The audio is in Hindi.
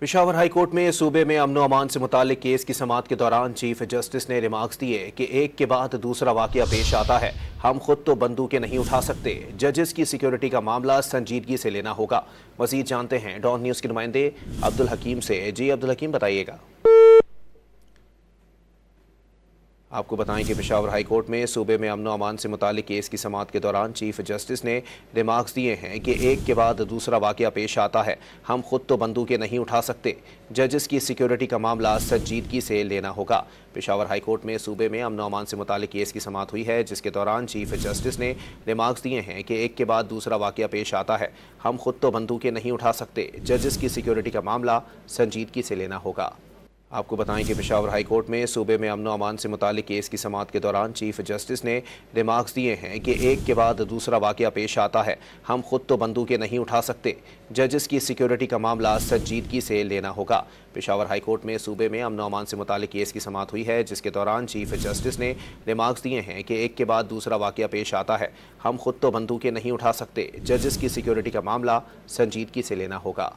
पिशावर हाई कोर्ट में सूबे में अमनो अमान से मुतालिक केस की समात के दौरान चीफ जस्टिस ने रिमार्क्स दिए कि एक के बाद दूसरा वाक्य पेश आता है हम खुद तो बंदूकें नहीं उठा सकते जजेस की सिक्योरिटी का मामला संजीदगी से लेना होगा मजीद जानते हैं डॉन न्यूज़ के नुमाइंदे अब्दुल हकीम से जी अब्दुल हकीम बताइएगा आपको बताएं कि पेशावर हाई कोर्ट में सूबे में अमन अमान से मुतल केस की समात के दौरान चीफ जस्टिस ने रिमार्क्स दिए हैं कि एक के बाद दूसरा वाक़ पेश आता है हम खुद तो बंदूकें नहीं उठा सकते जजस की सिक्योरिटी का मामला संजीदगी से लेना होगा पेशावर हाई कोर्ट में सूबे में अमन अमान से मुतल केस की समात हुई है जिसके दौरान चीफ जस्टिस ने रिमार्क्स दिए हैं कि एक के बाद दूसरा वाक़ पेश आता है हम खुद तो बंदूकें नहीं उठा सकते जजस की सिक्योरिटी का मामला संजीदगी से लेना होगा आपको बताएं कि पेशावर हाई कोर्ट में सूबे में अमन अमान से मुतल केस की समात के दौरान चीफ जस्टिस ने रिमार्क्स दिए हैं कि एक के बाद दूसरा वाक़ पेश आता है हम खुद तो बंदूकें नहीं उठा सकते जजस की सिक्योरिटी का मामला संजीदगी से लेना होगा पेशावर हाई कोर्ट में सूबे में अमन अमान से मुतल केस की समात हुई है जिसके दौरान चीफ जस्टिस ने रिमार्क्स दिए हैं कि एक के बाद दूसरा वाक़ पेश आता है हम खुद तो बंदूकें नहीं उठा सकते जजस की सिक्योरिटी का मामला संजीदगी से लेना होगा